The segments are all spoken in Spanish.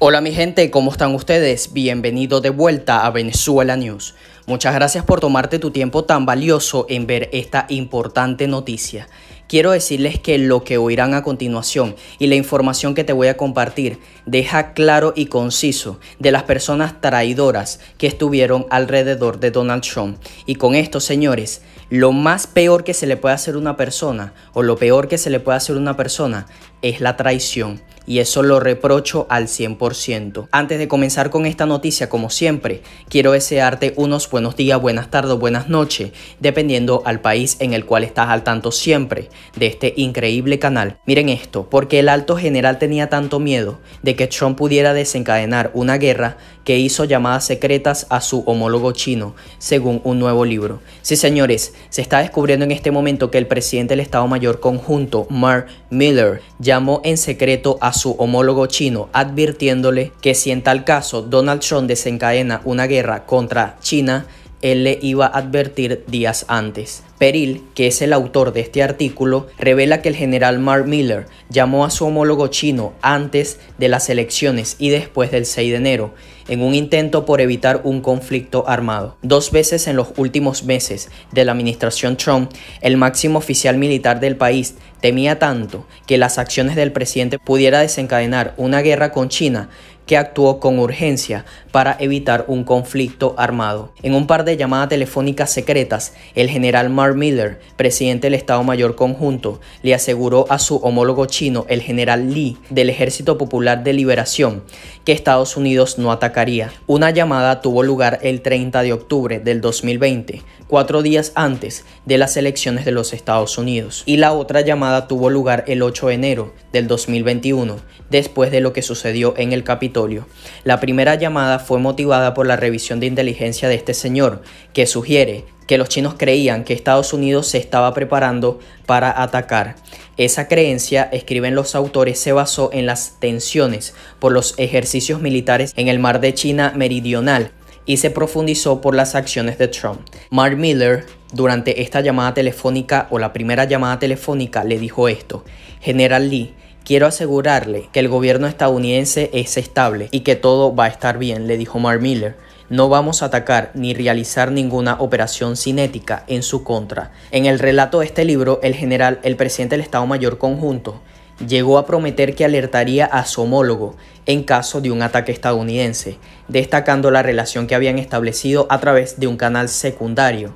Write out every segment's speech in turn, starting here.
Hola mi gente, ¿cómo están ustedes? Bienvenido de vuelta a Venezuela News. Muchas gracias por tomarte tu tiempo tan valioso en ver esta importante noticia. Quiero decirles que lo que oirán a continuación y la información que te voy a compartir deja claro y conciso de las personas traidoras que estuvieron alrededor de Donald Trump. Y con esto, señores, lo más peor que se le puede hacer a una persona o lo peor que se le puede hacer a una persona es la traición y eso lo reprocho al 100%. Antes de comenzar con esta noticia, como siempre, quiero desearte unos buenos días, buenas tardes, buenas noches, dependiendo al país en el cual estás al tanto siempre de este increíble canal. Miren esto, porque el alto general tenía tanto miedo de que Trump pudiera desencadenar una guerra que hizo llamadas secretas a su homólogo chino, según un nuevo libro. Sí, señores, se está descubriendo en este momento que el presidente del Estado Mayor Conjunto, Mark Miller, llamó en secreto a su homólogo chino advirtiéndole que si en tal caso Donald Trump desencadena una guerra contra China, él le iba a advertir días antes. Peril, que es el autor de este artículo, revela que el general Mark Miller llamó a su homólogo chino antes de las elecciones y después del 6 de enero, en un intento por evitar un conflicto armado. Dos veces en los últimos meses de la administración Trump, el máximo oficial militar del país temía tanto que las acciones del presidente pudiera desencadenar una guerra con China que actuó con urgencia para evitar un conflicto armado. En un par de llamadas telefónicas secretas, el general Mark Miller, presidente del Estado Mayor Conjunto, le aseguró a su homólogo chino, el general Li, del Ejército Popular de Liberación, que Estados Unidos no atacaría. Una llamada tuvo lugar el 30 de octubre del 2020, cuatro días antes de las elecciones de los Estados Unidos. Y la otra llamada tuvo lugar el 8 de enero del 2021, después de lo que sucedió en el Capitolio la primera llamada fue motivada por la revisión de inteligencia de este señor, que sugiere que los chinos creían que Estados Unidos se estaba preparando para atacar. Esa creencia, escriben los autores, se basó en las tensiones por los ejercicios militares en el mar de China meridional y se profundizó por las acciones de Trump. Mark Miller, durante esta llamada telefónica o la primera llamada telefónica, le dijo esto, General Lee, Quiero asegurarle que el gobierno estadounidense es estable y que todo va a estar bien, le dijo Mark Miller. No vamos a atacar ni realizar ninguna operación cinética en su contra. En el relato de este libro, el general, el presidente del Estado Mayor Conjunto, llegó a prometer que alertaría a su homólogo en caso de un ataque estadounidense, destacando la relación que habían establecido a través de un canal secundario.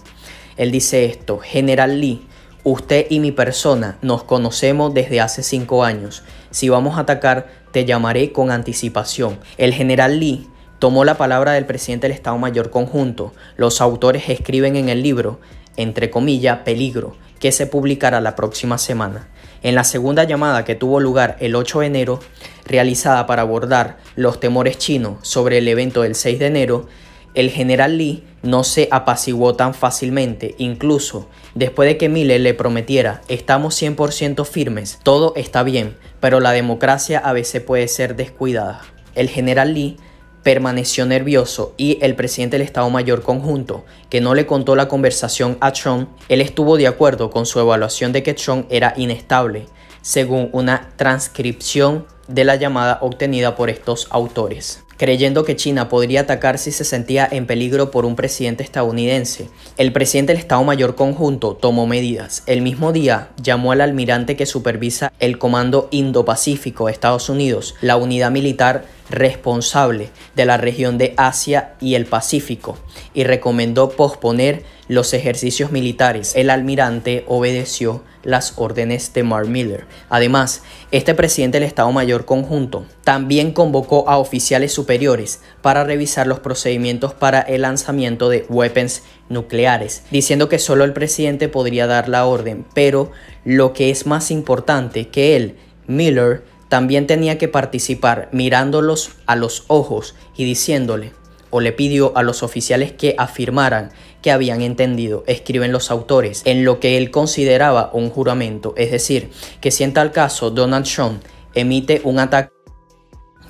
Él dice esto, General Lee, Usted y mi persona nos conocemos desde hace cinco años. Si vamos a atacar, te llamaré con anticipación. El general Lee tomó la palabra del presidente del Estado Mayor Conjunto. Los autores escriben en el libro, entre comillas, peligro, que se publicará la próxima semana. En la segunda llamada que tuvo lugar el 8 de enero, realizada para abordar los temores chinos sobre el evento del 6 de enero, el general Lee no se apaciguó tan fácilmente, incluso después de que Miller le prometiera, estamos 100% firmes, todo está bien, pero la democracia a veces puede ser descuidada. El general Lee permaneció nervioso y el presidente del Estado Mayor Conjunto, que no le contó la conversación a Trump, él estuvo de acuerdo con su evaluación de que Trump era inestable, según una transcripción de la llamada obtenida por estos autores creyendo que China podría atacar si se sentía en peligro por un presidente estadounidense. El presidente del Estado Mayor Conjunto tomó medidas. El mismo día llamó al almirante que supervisa el Comando Indo-Pacífico de Estados Unidos, la unidad militar responsable de la región de Asia y el Pacífico y recomendó posponer los ejercicios militares. El almirante obedeció las órdenes de Mark Miller. Además, este presidente del Estado Mayor Conjunto también convocó a oficiales superiores para revisar los procedimientos para el lanzamiento de weapons nucleares, diciendo que solo el presidente podría dar la orden, pero lo que es más importante que él, Miller, también tenía que participar mirándolos a los ojos y diciéndole, o le pidió a los oficiales que afirmaran que habían entendido, escriben los autores, en lo que él consideraba un juramento, es decir, que si en tal caso Donald Trump emite un ataque,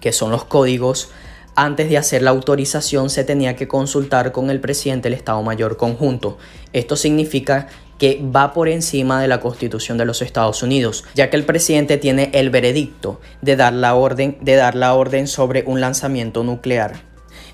que son los códigos, antes de hacer la autorización se tenía que consultar con el presidente del Estado Mayor Conjunto. Esto significa que va por encima de la Constitución de los Estados Unidos, ya que el presidente tiene el veredicto de dar la orden, de dar la orden sobre un lanzamiento nuclear.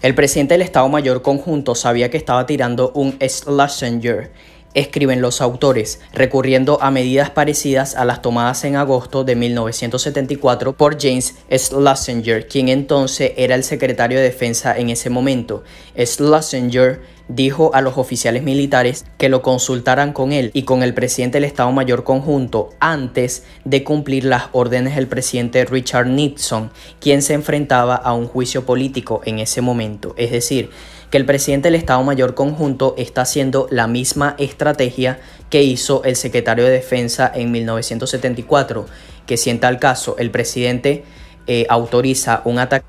El presidente del Estado Mayor Conjunto sabía que estaba tirando un Schlesinger escriben los autores, recurriendo a medidas parecidas a las tomadas en agosto de 1974 por James Schlesinger, quien entonces era el secretario de Defensa en ese momento. Schlesinger dijo a los oficiales militares que lo consultaran con él y con el presidente del Estado Mayor Conjunto antes de cumplir las órdenes del presidente Richard Nixon, quien se enfrentaba a un juicio político en ese momento. Es decir, que el presidente del Estado Mayor Conjunto está haciendo la misma estrategia que hizo el secretario de Defensa en 1974, que si en tal caso el presidente eh, autoriza un ataque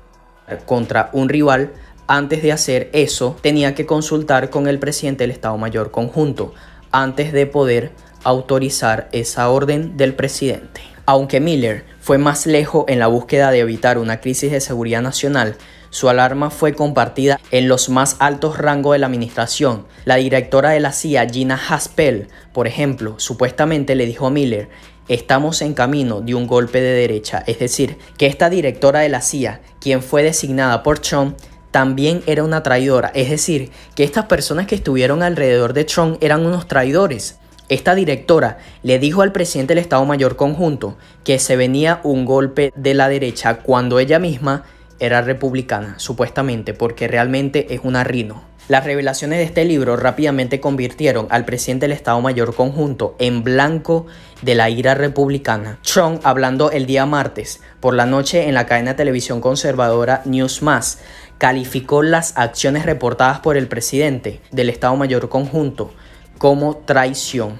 contra un rival, antes de hacer eso tenía que consultar con el presidente del Estado Mayor Conjunto, antes de poder autorizar esa orden del presidente. Aunque Miller fue más lejos en la búsqueda de evitar una crisis de seguridad nacional, su alarma fue compartida en los más altos rangos de la administración. La directora de la CIA, Gina Haspel, por ejemplo, supuestamente le dijo a Miller, estamos en camino de un golpe de derecha, es decir, que esta directora de la CIA, quien fue designada por Trump, también era una traidora, es decir, que estas personas que estuvieron alrededor de Trump eran unos traidores. Esta directora le dijo al presidente del Estado Mayor Conjunto que se venía un golpe de la derecha cuando ella misma era republicana, supuestamente, porque realmente es una rino. Las revelaciones de este libro rápidamente convirtieron al presidente del Estado Mayor Conjunto en blanco de la ira republicana. Trump, hablando el día martes por la noche en la cadena de televisión conservadora Newsmax, calificó las acciones reportadas por el presidente del Estado Mayor Conjunto como traición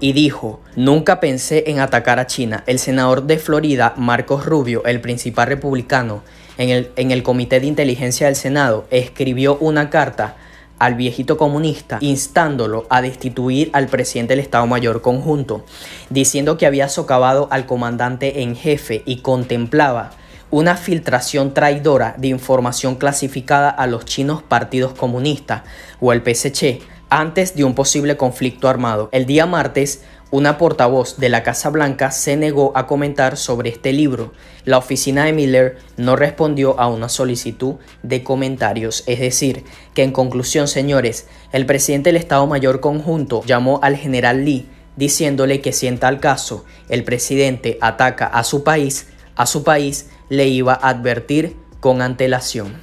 y dijo, nunca pensé en atacar a China. El senador de Florida, Marcos Rubio, el principal republicano, en el, en el Comité de Inteligencia del Senado, escribió una carta al viejito comunista, instándolo a destituir al presidente del Estado Mayor Conjunto, diciendo que había socavado al comandante en jefe y contemplaba una filtración traidora de información clasificada a los chinos partidos comunistas o al PSC antes de un posible conflicto armado. El día martes, una portavoz de la Casa Blanca se negó a comentar sobre este libro. La oficina de Miller no respondió a una solicitud de comentarios. Es decir, que en conclusión, señores, el presidente del Estado Mayor Conjunto llamó al general Lee diciéndole que si en tal caso el presidente ataca a su país, a su país le iba a advertir con antelación.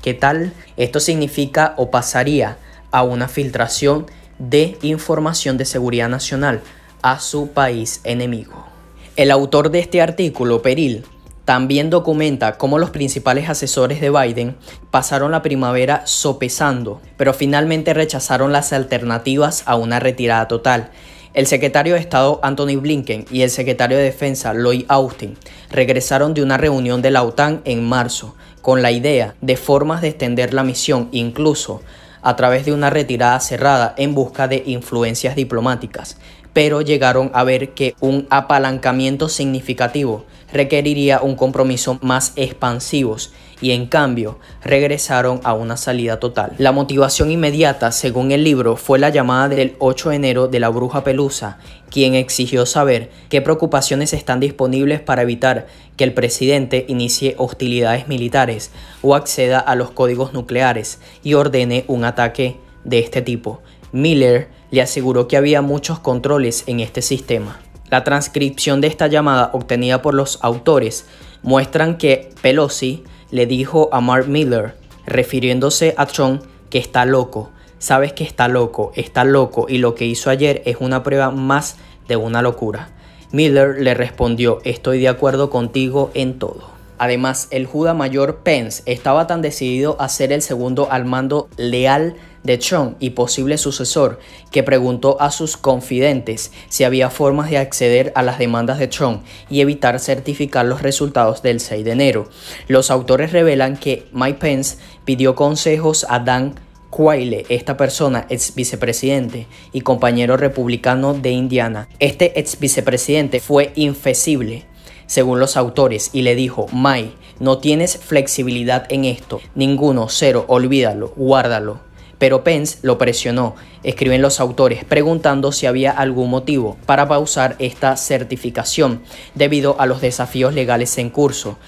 ¿Qué tal? Esto significa o pasaría a una filtración de información de seguridad nacional a su país enemigo. El autor de este artículo, Peril, también documenta cómo los principales asesores de Biden pasaron la primavera sopesando, pero finalmente rechazaron las alternativas a una retirada total. El secretario de Estado Anthony Blinken y el secretario de Defensa Lloyd Austin regresaron de una reunión de la OTAN en marzo con la idea de formas de extender la misión incluso a través de una retirada cerrada en busca de influencias diplomáticas, pero llegaron a ver que un apalancamiento significativo requeriría un compromiso más expansivos y en cambio regresaron a una salida total. La motivación inmediata, según el libro, fue la llamada del 8 de enero de la bruja Pelusa, quien exigió saber qué preocupaciones están disponibles para evitar que el presidente inicie hostilidades militares o acceda a los códigos nucleares y ordene un ataque de este tipo. Miller le aseguró que había muchos controles en este sistema. La transcripción de esta llamada obtenida por los autores muestran que Pelosi le dijo a Mark Miller, refiriéndose a Tron, que está loco. Sabes que está loco, está loco y lo que hizo ayer es una prueba más de una locura. Miller le respondió, estoy de acuerdo contigo en todo. Además, el juda mayor Pence estaba tan decidido a ser el segundo al mando leal de Trump y posible sucesor, que preguntó a sus confidentes si había formas de acceder a las demandas de Trump y evitar certificar los resultados del 6 de enero. Los autores revelan que Mike Pence pidió consejos a Dan Quayle, esta persona, ex vicepresidente y compañero republicano de Indiana. Este ex vicepresidente fue infecible según los autores, y le dijo, Mike, no tienes flexibilidad en esto. Ninguno, cero, olvídalo, guárdalo pero Pence lo presionó, escriben los autores, preguntando si había algún motivo para pausar esta certificación debido a los desafíos legales en curso.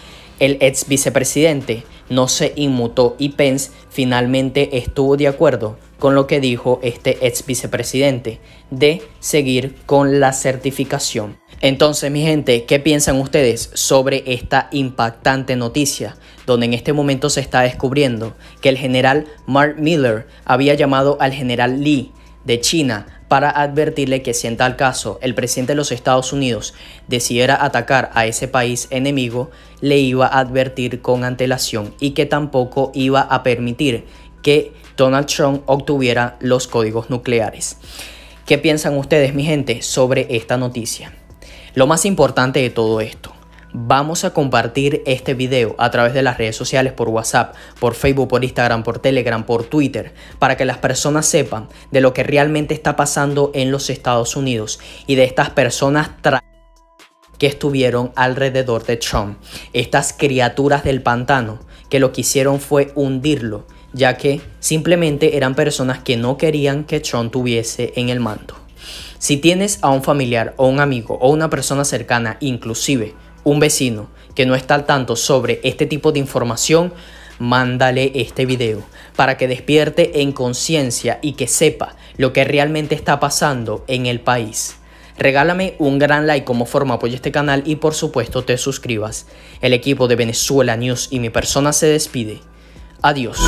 El ex vicepresidente no se inmutó y Pence finalmente estuvo de acuerdo con lo que dijo este ex vicepresidente de seguir con la certificación. Entonces, mi gente, ¿qué piensan ustedes sobre esta impactante noticia? Donde en este momento se está descubriendo que el general Mark Miller había llamado al general Lee de China para advertirle que si en tal caso el presidente de los Estados Unidos decidiera atacar a ese país enemigo, le iba a advertir con antelación y que tampoco iba a permitir que Donald Trump obtuviera los códigos nucleares. ¿Qué piensan ustedes, mi gente, sobre esta noticia? Lo más importante de todo esto, vamos a compartir este video a través de las redes sociales, por WhatsApp, por Facebook, por Instagram, por Telegram, por Twitter, para que las personas sepan de lo que realmente está pasando en los Estados Unidos y de estas personas que estuvieron alrededor de Trump, estas criaturas del pantano, que lo que hicieron fue hundirlo, ya que simplemente eran personas que no querían que Trump tuviese en el mando. Si tienes a un familiar o un amigo o una persona cercana, inclusive un vecino, que no está al tanto sobre este tipo de información, mándale este video para que despierte en conciencia y que sepa lo que realmente está pasando en el país. Regálame un gran like como forma apoyo apoyar este canal y por supuesto te suscribas. El equipo de Venezuela News y mi persona se despide. Adiós.